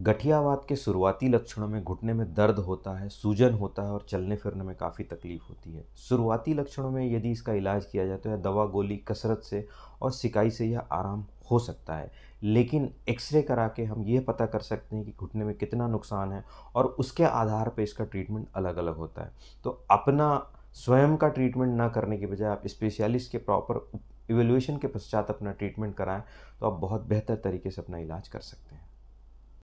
गठियावाद के शुरुआती लक्षणों में घुटने में दर्द होता है सूजन होता है और चलने फिरने में काफ़ी तकलीफ होती है शुरुआती लक्षणों में यदि इसका इलाज किया जाए तो यह दवा गोली कसरत से और सिकाई से यह आराम हो सकता है लेकिन एक्सरे करा के हम ये पता कर सकते हैं कि घुटने में कितना नुकसान है और उसके आधार पर इसका ट्रीटमेंट अलग अलग होता है तो अपना स्वयं का ट्रीटमेंट ना करने के बजाय आप स्पेशलिस्ट के प्रॉपर इवेल्यूशन के पश्चात अपना ट्रीटमेंट कराएं तो आप बहुत बेहतर तरीके से अपना इलाज कर सकते हैं